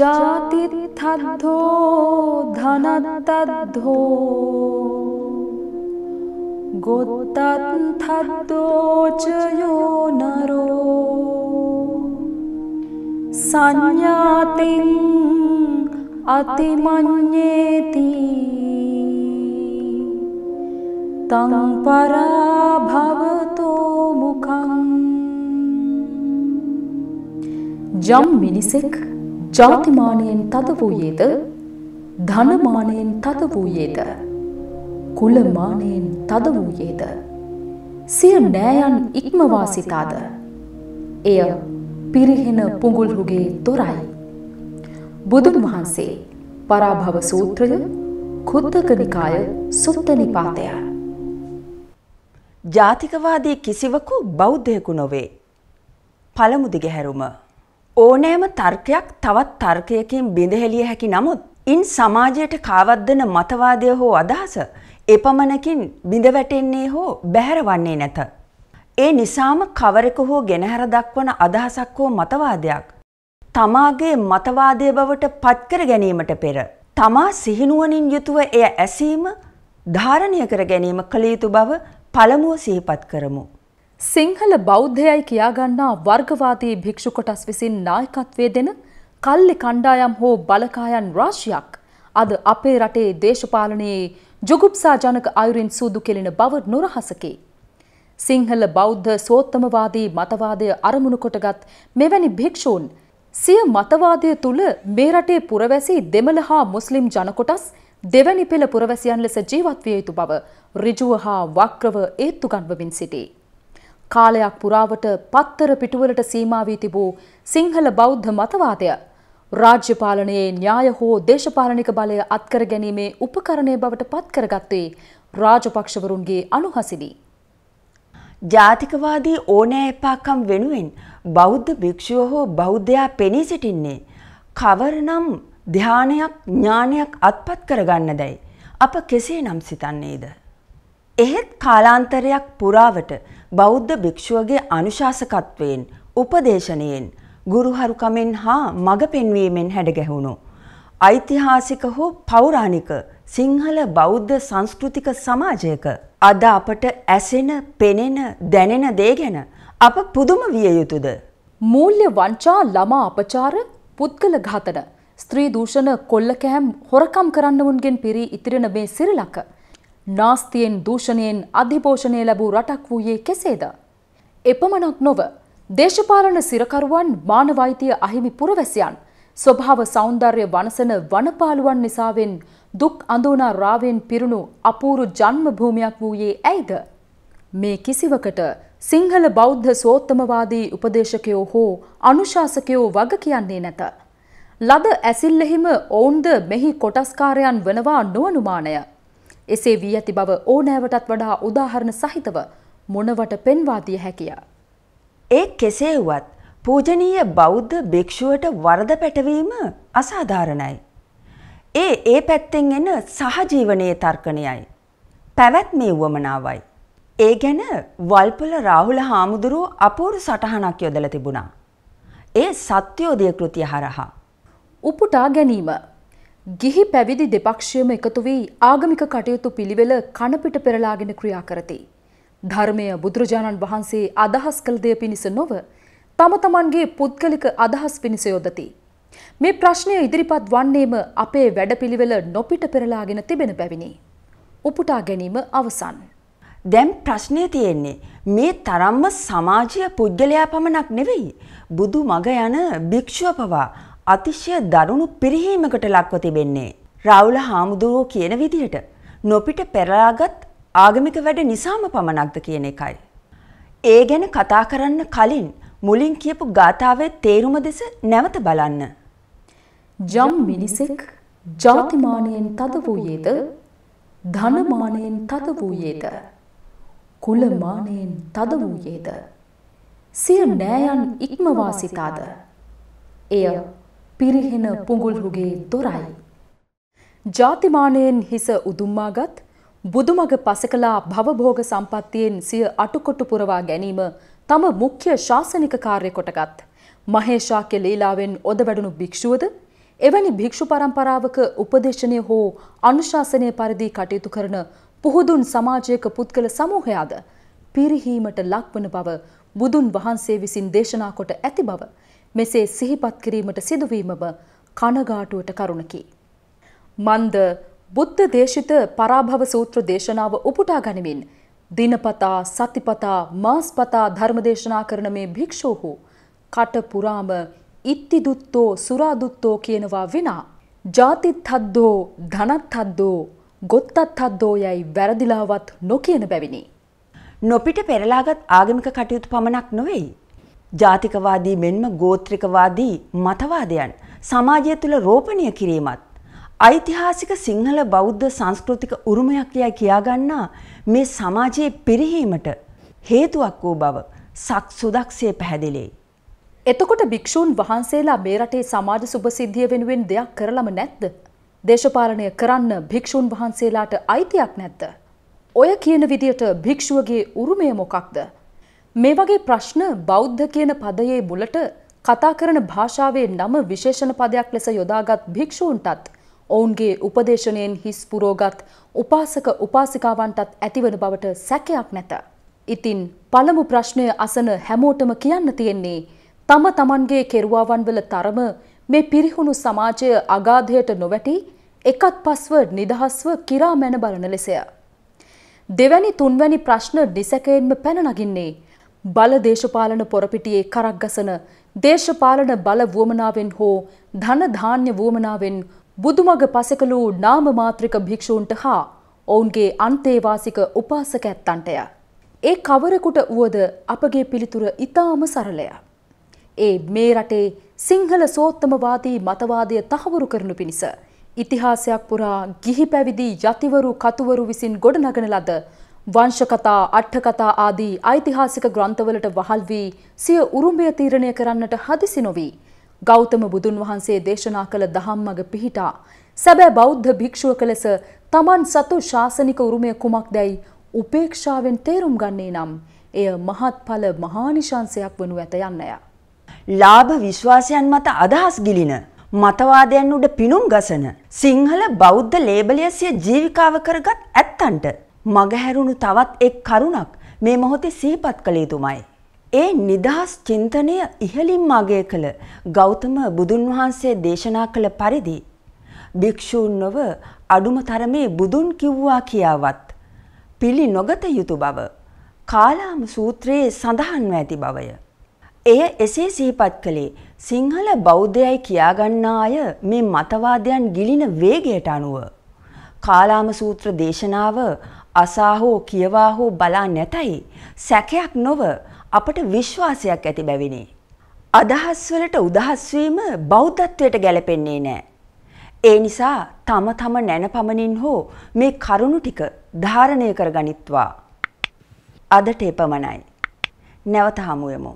धनतद्धो धन च यो नरो सञ्ज्ञातिम् अतिमन्येति तं परा भवतो मुखम् मिनिसिक् ජාතිමානයෙන් තද වූයේද ධනමානයෙන් තද වූයේද කුලමානයෙන් තද වූයේද සිය නෑයන් ඉක්මවා සිතාද එය පිරිහෙන පුඟුල්හුගේ තොරයි බුදුන් වහන්සේ පරාභව සූත්‍රය කුද්දක නිකාය සුත්ත නිපාතය. ජාතිකවාදී කිසිවකු බෞද්ධයකු නොවේ. පළමුදිගැහැරුම ඕනෑම තර්කයක් තවත් තර්කයකින් බිඳහෙළිය හැකි නමුත් ඉන් සමාජයට කාවද්දන මතවාදය හෝ අදහස එපමණකින් බිඳවැටෙන්නේ හෝ බැහැරවන්නේ නැත. ඒ නිසාම කවරෙක හෝ ගෙනහැර දක්වන අදහසක් හෝ මතවාදයක්. තමාගේ මතවාදය බවට පත්කර ගැනීමට පෙර. තමා සිහිනුවනින් යුතුව එය ඇසීම ධාරණය කර ගැනීම කළ යුතු බව පළමුුව සහිපත් කරමු. සිංහල බෞද්ධයයි කියාගන්නා වර්ගවාදී භික්ෂු කොටස් විසින් නායකත්වය දෙන කල්ලි කණ්ඩායම් හෝ බලකායන් රාශියක් අද අපේ රටේ දේශපාලනයේ ජුගුප්සා ජනක අයුරින් සූදු කෙලින බව නොරහසකි. සිංහල බෞද්ධ සෝත්තමවාදී මතවාදය අරමුණු කොටගත් මෙවැනි භික්ෂූන් සිය මතවාදය තුළ මේ රටේ පුරවැසි දෙමළ හා මුස්ලිම් ජනකොටස් දෙවැනි පෙළ පුරවැසියන් ලෙස ජීවත්විය යුතු බව ඍජුව හා වක්‍රව ඒත්තු ගන්වමින් සිටී. කාලයක් පුරාවට පත්තර පිටුවලට සීමා වී තිබූ සිංහල බෞද්ධ මතවාදය රාජ්‍ය පාලනයේ න්‍යාය හෝ දේශපාලනික බලය අත්කර ගැනීමේ උපකරණය බවට පත්කරගත්තේ රාජපක්ෂවරුන්ගේ අනුහසිනි. ජාතිකවාදී ඕනෑ එපාකම් වෙනුවෙන් බෞද්ධ භික්ෂුව හෝ බෞද්ධයා පෙනී සිටින්නේ. කවරනම් ධ්‍යානයක් ඥානයක් අත්පත් කරගන්න දැයි. අප කෙසේ නම් සිතන්නේද. එහෙත් කාලාන්තරයක් පුරාවට බෞද්ධ භික්‍ෂුවගේ අනුශාසකත්වයෙන් උපදේශනයෙන් ගුරුහරුකමෙන් හා මඟ පෙන්වීමෙන් හැඩගැහුණු. ඓතිහාසික හෝ පෞරාණික සිංහල බෞද්ධ සංස්කෘතික සමාජයක. අද අපට ඇසෙන පෙනෙන දැනෙන දේ ගැන අප පුදුම විය යුතුද. මූල්‍ය වංචා ළමා අපචාර පුද්ගල ඝාතන ස්ත්‍රී දූෂණ කොල්ල කෑම් හොරකම් කරන්නවුන්ගෙන් පිරී ඉතිරෙන මේ සිරිලක නාස්තියෙන් දූෂණයෙන් අධිපෝෂණය ලැබූ රටක් වූයේ කෙසේද? එපමණක් නොව දේශපාලන සිරකරුවන් මානවයිතිය අහිමි පුරවැසියන් ස්වභාව සෞන්දර්ය වනසන වනපාලුවන් නිසාවෙන් දුක් අඳෝනා රාවෙන් පිරුණු අපූරු ජන්මභූමියක් වූයේ ඇයිද? මේ කිසිවකට සිංහල බෞද්ධ සෝත්තමවාදී උපදේශකයෝ හෝ අනුශාසකයෝ වග කියන්නේ නැත. ලද ඇසිල්ලෙහිම ඔවුන්ද මෙහි කොටස්කාරයන් වනවා නොවනුමානය. එසේ වී ඇති බව ඕනෑවටත් වඩා උදාහරණ සහිතව මොනවට පෙන්වා දිය හැකිය. ඒ කෙසේ වුවත් පූජනීය බෞද්ධ භික්ෂුවට වරද පැටවීම අසාධාරණයි. ඒ ඒ පැත්තෙන් එන සහජීවනයේ තර්කණයයි. පැවැත්මේ වුවමනාවයි. ඒ ගැන වල්පල රාහුල හාමුදුරුව අපූරු සටහනක් යොදල තිබුණා. ඒ සත්‍යෝදය කෘතිය හරහා. උපුටා ගැනීම ගිහි පැවිදි දෙපක්ෂයම එකතු වී ආගමික කටයුතු පිළිවෙල කණපිට පෙරලාගෙන ක්‍රියා කරති. ධර්මය බුදුරජාණන් වහන්සේ අදහස් කළ දෙය පිණිස නොව තම තමන්ගේ පුද්ගලික අදහස් පිණිස යොදති. මේ ප්‍රශ්නය ඉදිරිපත් වන්නේම අපේ වැඩපිළිවෙල නොපිට පෙරලාගෙන තිබෙන බැවිනි. උපුටා ගැනීම අවසන්. දැම් ප්‍රශ්නය තියෙන්නේ මේ තරම්ම සමාජය පුද්ගලයා පමණක් නෙවෙයි බුදු මග යන භික්ෂුව පවා අතිශය දරුණු පිරිහීමකට ලක්ව තිබෙන්නේ. රාවුල හාමුදුරුවෝ කියන විදිහට නොපිට පෙරලාගත් ආගමික වැඩ නිසාම පමණක්ද කියන එකයි. ඒ ගැන කතා කරන්න කලින් මුලින් කියපු ගාථාවේ තේරුම දෙස නැවත බලන්න. ජම් මිනිසෙක් ජාතිමානයෙන් තද වූයේද ධනමානයෙන් තද වූයේද කුලමානයෙන් තද වූයේද සිය නෑයන් ඉක්මවා සිතාද එය පිරිහෙන පුඟුල්හුගේ දොරයි. ජාතිමානයෙන් හිස උදුම්මාගත් බුදුමග පසකලා භවභෝග සම්පත්තියෙන් සිය අටුකොට්ටු පුරවා ගැනීම තම මුඛ්‍ය ශාසනික කාර්ය කොටගත්. මහේෂාක්‍ය ලීලාවෙන් ඔද වැඩුණු භික්ෂුවද එවැනි භික්ෂු පරම්පරාවක උපදේශනය හෝ අනුශාසනය පරිදි කටයුතු කරන පුහුදුන් සමාජයක පුද්ගල සමූහයාද පිරිහීමට ලක්වන බව බුදුන් වහන්සේ විසින් දේශනා කොට ඇති බව මෙසේ සිහිපත් කිරීමට සිදුවීමම කනගාටුවට කරුණකි. මන්ද බුද්ධ දේශිත පරාභව සූත්‍ර දේශනාව උපුටා ගනිමින් දිනපතා සතිපතා මාස්පතා ධර්මදේශනා කරන මේ භික්ෂූහු කට පුරාම ඉත්තිදුත්තෝ සුරාදුත්තෝ කියනවා විනා ජාතිත්හද්දෝ ධනත්හද්දෝ ගොත්තත්හද්දෝ යයි වැරදිලාවත් නොකියන බැවිනි. නොපිට පෙරලාගත් ආගමික කටයුතු පමණක් නොවෙයි. ජාතිකවාදී මෙන්ම ගෝත්‍රිකවාදී මතවාදයන් සමාජය තුළ රෝපණය කිරීමත් ඓතිහාසික සිංහල බෞද්ධ සංස්කෘතික උරුමයක් යයි කියාගන්නා මේ සමාජයේ පිරිහීමට හේතුවක් වූ බව සක්සුදක්සේ පැහැදිලේ. එතකොට භික්‍ෂූන් වහන්සේලා මේ රටේ සමාජ සුභසිද්ධිය වෙනුවෙන් දෙයක් කරලම නැද්ද. දේශපාලනය කරන්න භික්‍ෂූන් වහන්සේලාට අයිතියක් නැත්ද. ඔය කියන විදියට භික්‍ෂුවගේ උරුමය මොකක්ද මේ වගේ ප්‍රශ්න බෞද්ධ කියන පදයේ මුලට කතා කරන භාෂාවේ නම විශේෂණ පදයක් ලෙස යොදාගත් භික්ෂූන්ටත් ඔවුන්ගේ උපදේශනයෙන් හිස් පුරෝගත් උපාසක උපාසිකාවන්ටත් ඇතිවන බවට සැකයක් නැත. ඉතින් පළමු ප්‍රශ්නය අසන හැමෝටම කියන්න තියෙන්නේ තම තමන්ගේ කෙරුවාවන්වල තරම මේ පිරිහුණු සමාජය අගාධයට නොවැටි එකත් පස්ව නිදහස්ව කිරා මැන බලන ලෙසය. දෙවැනි තුන්වැනි ප්‍රශ්න නිසැකයෙන්ම පැන නගින්නේ බල දේශපාලන පොරපිටියේ කරක් ගසන දේශපාලන බල වුවමනාවෙන් හෝ ධන ධාන්‍ය වුවමනාවෙන් බුදුමග පසකලූ නාම මාත්‍රික භික්ෂූන්ට හා ඔවුන්ගේ අන්තේවාසික උපාසක ඇත්තන්ටය. ඒ කවරකුට වුවද අපගේ පිළිතුර ඉතාම සරලය. ඒ මේ රටේ සිංහල සෝත්තමවාදී මතවාදය තහවුරු කරනු පිණිස. ඉතිහාසයක් පුරා ගිහි පැවිදි යතිවරු කතුවරු විසින් ගොඩනගන ලද වංශකතා අට්ඨකතා ආදී ඓතිහාසික ග්‍රන්ථවලට වහල් වී සිය උරුමය තීරණය කරන්නට හදිසි නොවී ගෞතම බුදුන් වහන්සේ දේශනා කළ දහම්මග පිහිටා සැබෑ බෞද්ධ භික්ෂුවක ලෙස තමන් සතු ශාසනික උරුමය කුමක් දැයි උපේක්ෂාවෙන් තේරුම් ගන්නේ නම් එය මහත්ඵල මහානිශංසයක් වනු ඇත යන්නය. ලාභ විශ්වාසයන් මත අදහස් ගිලින මතවාදයන් උඩ පිනුම් ගසන සිංහල බෞද්ධ ලේබලිය සිය ජීවිකාව කරගත් ඇත්තන්ට මගහැරුණු තවත් එක් කරුණක් මේ මොහොතේ සිහිපත් කළේ තුමයි. ඒ නිදහස් චින්තනය ඉහලින් මාගේ කළ ගෞතම බුදුන් වහන්සේ දේශනා කළ පරිදි භික්ෂූන් නොව අඩුම තරමේ බුදුන් කිව්වා කියාවත් පිළි නොගත යුතු බව කාලාම සූත්‍රයේ සඳහන්ව ඇති බවය. එය එසේ සිහිපත් කළේ සිංහල බෞද්ධයයි කියාගන්නා අය මේ මතවාදයන් ගිලින වේගයට අනුව. කාලාම සූත්‍ර දේශනාව අසා හෝ කියවා හෝ බලා නැතයි සැකයක් නොව අපට විශ්වාසයක් ඇති බැවිනි. අදහස් වලට උදහස් වීම බෞද්ධත්වයට ගැලපෙන්නේ නැහැ. ඒ නිසා තම තම නැනපමණින් හෝ මේ කරුණු ටික ධාරණය කරගනිත්වා. අදට එපමණයි. නැවත හමු වෙමු.